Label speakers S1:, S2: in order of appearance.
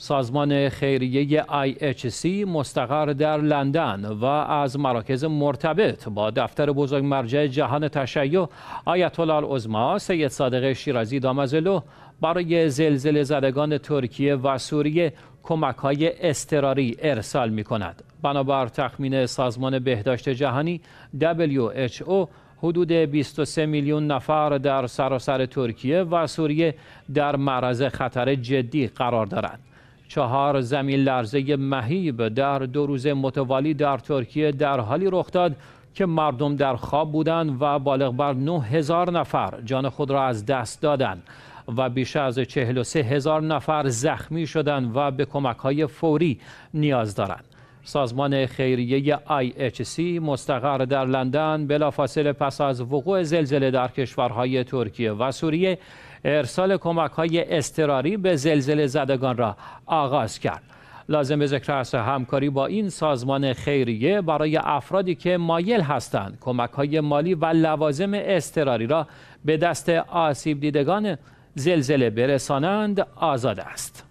S1: سازمان خیریه IHC مستقر در لندن و از مراکز مرتبط با دفتر بزرگ مرجع جهان تشیع آیت الله العظما سید صادق شیرازی دامزلو برای زلزله زدگان ترکیه و سوریه کمک های استراری ارسال می کند. بنابر تخمین سازمان بهداشت جهانی WHO حدود 23 میلیون نفر در سراسر ترکیه و سوریه در معرض خطر جدی قرار دارند. چهار زمین لرزه مهیب در دو روز متوالی در ترکیه در حالی رخ داد که مردم در خواب بودند و بالغ بر 9000 نفر جان خود را از دست دادند و بیش از 43000 هزار نفر زخمی شدند و به کمک های فوری نیاز دارند. سازمان خیریه IHC مستقر در لندن بلافاصله پس از وقوع زلزله در کشورهای ترکیه و سوریه ارسال کمک های اضطراری به زلزله زدگان را آغاز کرد. لازم به ذکر است همکاری با این سازمان خیریه برای افرادی که مایل هستند کمک های مالی و لوازم استراری را به دست آسیب دیدگان زلزله برسانند آزاد است.